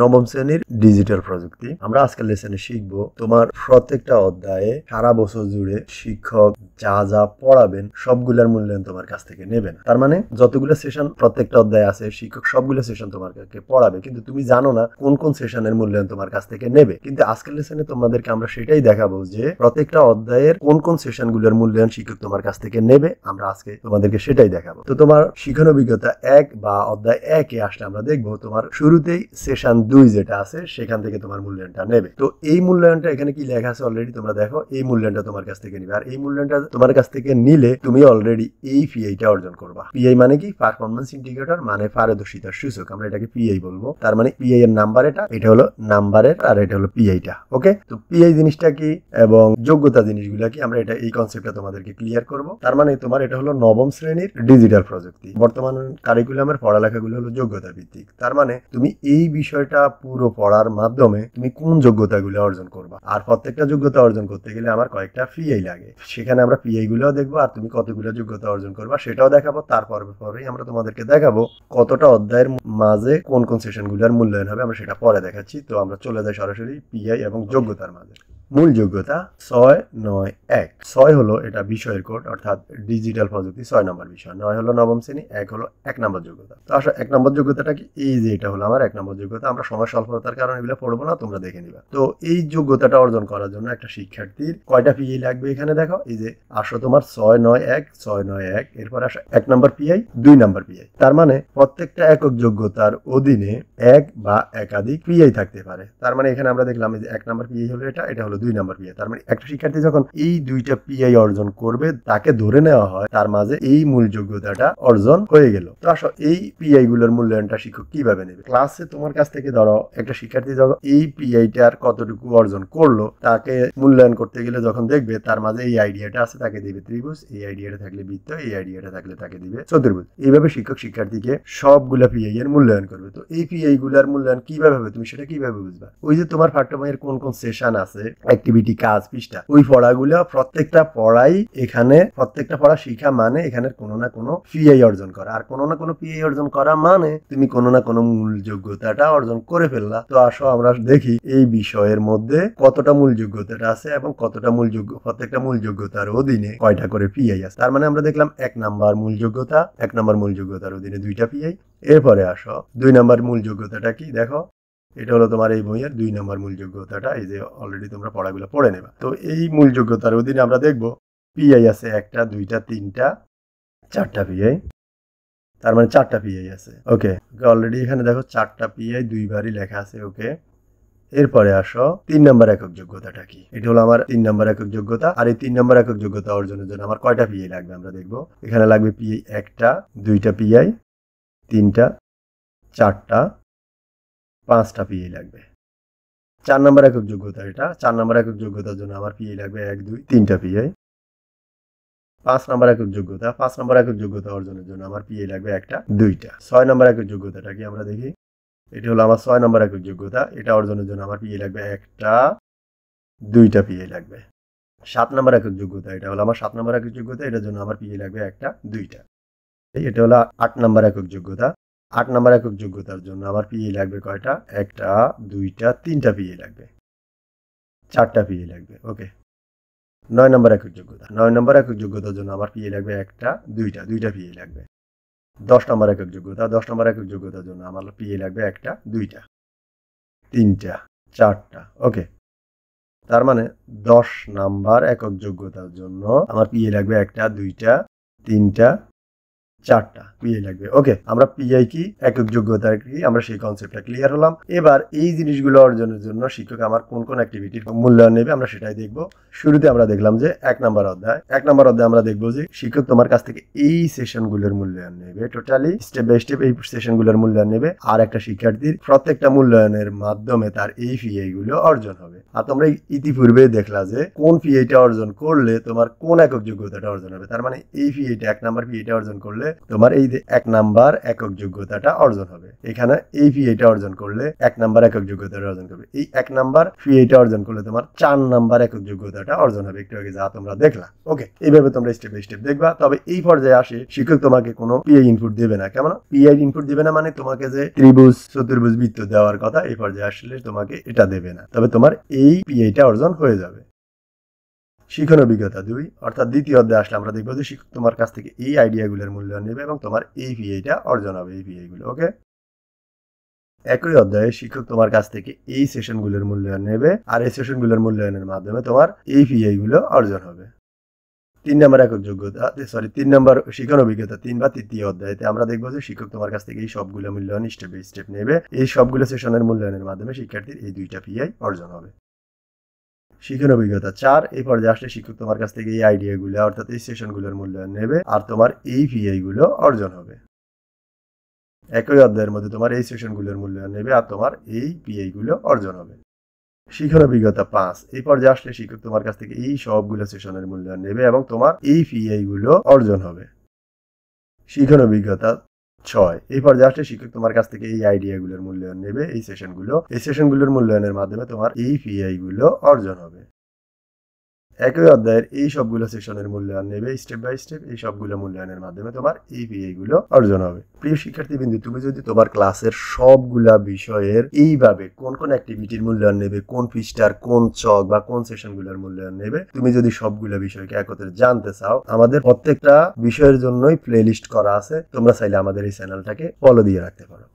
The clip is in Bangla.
নবম শ্রেণীর ডিজিটাল প্রযুক্তি আমরা আজকের লেসনে শিখব তোমার প্রত্যেকটা অধ্যায়ে সারা বছর জুড়ে শিক্ষক যা যা পড়াবেন সবগুলোর মূল্যায়ন তোমার কাছ থেকে নেবে না তার মানে যতগুলো সেশন প্রত্যেকটা অধ্যায়ে আছে শিক্ষক সবগুলো সেশন তোমাকে পড়াবে কিন্তু তুমি জানো না কোন কোন সেশনের মূল্যায়ন তোমার কাছ থেকে নেবে কিন্তু আজকের লেসনে তোমাদেরকে আমরা সেটাই দেখাবো যে প্রত্যেকটা অধ্যায়ের কোন কোন সেশনগুলোর মূল্যায়ন শিক্ষক তোমার কাছ থেকে নেবে আমরা আজকে তোমাদেরকে সেটাই দেখাবো তো তোমার শিক্ষণ অভিজ্ঞতা এক বা অধ্যায় একে আসলে আমরা দেখবো তোমার শুরুতেই সেশন সেকশন দুই যেটা আছে সেখান থেকে তোমার মূল্যায়নটা নেবে তো এই মূল্যায়নটা এখানে কি লেখা আছে অলরেডি তোমরা দেখো এই মূল্যায়নটা তোমার কাছ থেকে নিবে আর এই মূল্যায়নটা তোমার কাছ থেকে নিলে তুমি অলরেডি এই পিআইটা অর্জন করবা পিআই মানে কি পারফরমেন্স ইন্ডিকেটর মানে পারদর্শিতার সূচক আমরা এটাকে পিআই বলবো তার মানে পিআই এর নাম্বার এটা এটা হলো নাম্বারের আর এটা হলো পিআইটা ওকে তো পিআই জিনিসটা কি এবং যোগ্যতা জিনিসগুলা কি আমরা এটা এই কনসেপ্টটা তোমাদেরকে ক্লিয়ার করব তার মানে তোমার এটা হলো নবম শ্রেণীর ডিজিটাল প্রযুক্তি বর্তমান কারিকুলামের পড়ালেখাগুলো হলো যোগ্যতা ভিত্তিক তার মানে তুমি এই বিষয়ে বিষয়টা পুরো পড়ার মাধ্যমে তুমি কোন যোগ্যতাগুলো অর্জন করবা আর প্রত্যেকটা যোগ্যতা অর্জন করতে গেলে আমার কয়েকটা পিআই লাগে সেখানে আমরা পিআই গুলো দেখবো আর তুমি কতগুলো যোগ্যতা অর্জন করবা সেটাও দেখাবো তারপর পরেই আমরা তোমাদেরকে দেখাবো কতটা অধ্যায়ের মাঝে কোন কোন সেশনগুলোর মূল্যায়ন হবে আমরা সেটা পরে দেখাচ্ছি তো আমরা চলে যাই সরাসরি পিআই এবং যোগ্যতার মাঝে মূল যোগ্যতা ছয় নয় এক ছয় হলো এটা বিষয়ের কোড অর্থাৎ ডিজিটাল প্রযুক্তি ছয় নম্বর বিষয় নয় হলো নবম শ্রেণী এক হলো এক নম্বর যোগ্যতা তো আসলে এক নম্বর যোগ্যতাটা কি এই যে এটা হলো আমার এক নম্বর যোগ্যতা আমরা সময় স্বল্পতার কারণে এগুলো পড়বো না তোমরা দেখে নিবা তো এই যোগ্যতাটা অর্জন করার জন্য একটা শিক্ষার্থীর কয়টা পিআই লাগবে এখানে দেখো এই যে আসো তোমার ছয় নয় এক ছয় নয় এক এরপর আসো এক নম্বর পিআই দুই নম্বর পিআই তার মানে প্রত্যেকটা একক যোগ্যতার অধীনে এক বা একাধিক পিআই থাকতে পারে তার মানে এখানে আমরা দেখলাম যে এক নম্বর পিআই হলো এটা এটা হলো দুই নম্বর পিআই তার মানে একটা শিক্ষার্থী যখন এই দুইটা পিআই অর্জন করবে তাকে ধরে নেওয়া হয় তার মাঝে এই মূল যোগ্যতাটা অর্জন হয়ে গেল তো আসো এই পিআই গুলোর মূল্যায়নটা শিক্ষক কিভাবে নেবে ক্লাসে তোমার কাছ থেকে ধরো একটা শিক্ষার্থী যখন এই পিআইটার কতটুকু অর্জন করলো তাকে মূল্যায়ন করতে গেলে যখন দেখবে তার মাঝে এই আইডিয়াটা আছে তাকে দিবে ত্রিভুজ এই আইডিয়াটা থাকলে বৃত্ত এই আইডিয়াটা থাকলে তাকে দিবে চতুর্ভুজ এইভাবে শিক্ষক শিক্ষার্থীকে সবগুলা পিআই এর মূল্যায়ন করবে তো এই পিআই গুলার মূল্যায়ন কিভাবে হবে তুমি সেটা কিভাবে বুঝবা ওই যে তোমার পাঠ্য কোন কোন সেশন আছে অ্যাক্টিভিটি কাজ পৃষ্ঠা ওই পড়াগুলো প্রত্যেকটা পড়াই এখানে প্রত্যেকটা পড়া শিখা মানে এখানে কোনো না কোনো পিআই অর্জন করা আর কোনো না কোনো পিআই অর্জন করা মানে তুমি কোনো না কোনো মূল যোগ্যতাটা অর্জন করে ফেললা তো আসো আমরা দেখি এই বিষয়ের মধ্যে কতটা মূল যোগ্যতাটা আছে এবং কতটা মূল যোগ্য প্রত্যেকটা মূল যোগ্যতার অধীনে কয়টা করে পিআই আছে তার মানে আমরা দেখলাম এক নাম্বার মূল যোগ্যতা এক নাম্বার মূল যোগ্যতার অধীনে দুইটা পিআই এরপরে আসো দুই নাম্বার মূল যোগ্যতাটা কি দেখো এটা হলো তোমার এই বইয়ের দুই নম্বর মূল যোগ্যতাটা এই যে অলরেডি তোমরা পড়াগুলো পড়ে নেবা তো এই মূল যোগ্যতার অধীনে আমরা দেখব পিআই আছে একটা দুইটা তিনটা চারটা পিআই তার মানে চারটা পিআই আছে ওকে অলরেডি এখানে দেখো চারটা পিআই দুইবারই লেখা আছে ওকে এরপরে আসো তিন নম্বর একক যোগ্যতাটা কি এটা হলো আমার তিন নম্বর একক যোগ্যতা আর এই তিন নম্বর একক যোগ্যতা অর্জনের জন্য আমার কয়টা পিআই লাগবে আমরা দেখব এখানে লাগবে পিআই একটা দুইটা পিআই তিনটা চারটা পাঁচটা পিএ লাগবে চার নম্বর একক যোগ্যতা এটা চার নম্বর একক যোগ্যতার জন্য আমার পিএ লাগবে এক দুই তিনটা পিএ পাঁচ নম্বর একক যোগ্যতা পাঁচ নম্বর একক যোগ্যতা অর্জনের জন্য আমার পিএ লাগবে একটা দুইটা ছয় নম্বর একক যোগ্যতাটা কি আমরা দেখি এটি হলো আমার ছয় নম্বর একক যোগ্যতা এটা অর্জনের জন্য আমার পিএ লাগবে একটা দুইটা পিএ লাগবে সাত নম্বর একক যোগ্যতা এটা হলো আমার সাত নম্বর একক যোগ্যতা এটার জন্য আমার পিএ লাগবে একটা দুইটা এটা হলো আট নম্বর একক যোগ্যতা আট নাম্বার একক যোগ্যতার জন্য আমার পিএ লাগবে কয়টা একটা দুইটা তিনটা পিএ লাগবে চারটা পিএ লাগবে ওকে নয় নম্বর একক যোগ্যতা নয় নম্বর একক যোগ্যতার জন্য আমার পিএ লাগবে একটা দুইটা দুইটা পিএ লাগবে দশ নম্বর একক যোগ্যতা দশ নম্বর একক যোগ্যতার জন্য আমার পিএ লাগবে একটা দুইটা তিনটা চারটা ওকে তার মানে দশ নাম্বার একক যোগ্যতার জন্য আমার পিএ লাগবে একটা দুইটা তিনটা চারটা পিআই লাগবে ওকে আমরা পিআই কি একক যোগ্যতা কি আমরা সেই কনসেপ্টটা ক্লিয়ার হলাম এবার এই জিনিসগুলো অর্জনের জন্য শিক্ষক আমার কোন কোন অ্যাক্টিভিটির মূল্যায়ন নেবে আমরা সেটাই দেখব শুরুতে আমরা দেখলাম যে এক নাম্বার অধ্যায় এক নাম্বার অধ্যায় আমরা দেখব যে শিক্ষক তোমার কাছ থেকে এই সেশনগুলোর মূল্যায়ন নেবে টোটালি স্টেপ বাই স্টেপ এই সেশনগুলোর মূল্যায়ন নেবে আর একটা শিক্ষার্থীর প্রত্যেকটা মূল্যায়নের মাধ্যমে তার এই পিআই গুলো অর্জন হবে আর তোমরা ইতিপূর্বে দেখলা যে কোন পিআইটা অর্জন করলে তোমার কোন একক যোগ্যতাটা অর্জন হবে তার মানে এই পিআইটা এক নাম্বার পিআইটা অর্জন করলে তোমার এই এক নাম্বার একক যোগ্যতাটা অর্জন হবে এখানে এই ফিএটা অর্জন করলে এক নাম্বার একক যোগ্যতাটা অর্জন করবে এই এক নাম্বার ফিএটা অর্জন করলে তোমার চার নাম্বার একক যোগ্যতাটা অর্জন হবে একটু আগে যা তোমরা দেখলা ওকে এইভাবে তোমরা স্টেপ বাই স্টেপ দেখবা তবে এই পর্যায়ে আসে শিক্ষক তোমাকে কোনো পিআই ইনপুট দেবে না কেমন পিআই ইনপুট দেবে না মানে তোমাকে যে ত্রিভুজ চতুর্ভুজ বৃত্ত দেওয়ার কথা এই পর্যায়ে আসলে তোমাকে এটা দেবে না তবে তোমার এই পিআইটা অর্জন হয়ে যাবে শিখন অভিজ্ঞতা দুই অর্থাৎ দ্বিতীয় অধ্যায় আসলে আমরা দেখবো যে শিক্ষক তোমার কাছ থেকে এই আইডিয়াগুলোর মূল্যায়ন নেবে এবং তোমার এই ভিআইটা অর্জন হবে এই ভিআইগুলো ওকে একই অধ্যায়ে শিক্ষক তোমার কাছ থেকে এই সেশনগুলোর মূল্যায়ন নেবে আর এই সেশনগুলোর মূল্যায়নের মাধ্যমে তোমার এই ভিআইগুলো অর্জন হবে তিন নম্বর একক যোগ্যতা সরি তিন নম্বর শিখন অভিজ্ঞতা তিন বা তৃতীয় অধ্যায়তে আমরা দেখবো যে শিক্ষক তোমার কাছ থেকে এই সবগুলো মূল্যায়ন স্টেপ বাই স্টেপ নেবে এই সবগুলো সেশনের মূল্যায়নের মাধ্যমে শিক্ষার্থীর এই দুইটা পিআই অর্জন হবে শিক্ষার অভিজ্ঞতা চার এই পর্যায়ে আসলে শিক্ষক তোমার কাছ থেকে এই আইডিয়াগুলো অর্থাৎ এই সেশনগুলোর মূল্যায়ন নেবে আর তোমার এই ভিআইগুলো অর্জন হবে একই অধ্যায়ের মধ্যে তোমার এই সেশনগুলোর মূল্যায়ন নেবে আর তোমার এই পিআইগুলো অর্জন হবে শিখন অভিজ্ঞতা পাঁচ এই পর্যায়ে আসলে শিক্ষক তোমার কাছ থেকে এই সবগুলো সেশনের মূল্যায়ন নেবে এবং তোমার এই পিআইগুলো অর্জন হবে শিখন অভিজ্ঞতা ছয় এই পর্যায়ে আসলে শিক্ষক তোমার কাছ থেকে এই আইডিয়াগুলোর মূল্যায়ন নেবে এই সেশনগুলো এই সেশনগুলোর মূল্যায়নের মাধ্যমে তোমার এই পিআই গুলো অর্জন হবে একই অধ্যায়ের এই সবগুলো সেশনের মূল্যায়ন নেবে স্টেপ বাই স্টেপ এই সবগুলো মূল্যায়নের মাধ্যমে তোমার এই গুলো অর্জন হবে প্রিয় বিন্দু তুমি যদি তোমার ক্লাসের সবগুলা বিষয়ের এইভাবে কোন কোন অ্যাক্টিভিটির মূল্যায়ন নেবে কোন পৃষ্ঠার কোন চক বা কোন সেশন গুলোর মূল্যায়ন নেবে তুমি যদি সবগুলো বিষয়কে একত্রে জানতে চাও আমাদের প্রত্যেকটা বিষয়ের জন্যই লিস্ট করা আছে তোমরা চাইলে আমাদের এই চ্যানেলটাকে ফলো দিয়ে রাখতে পারো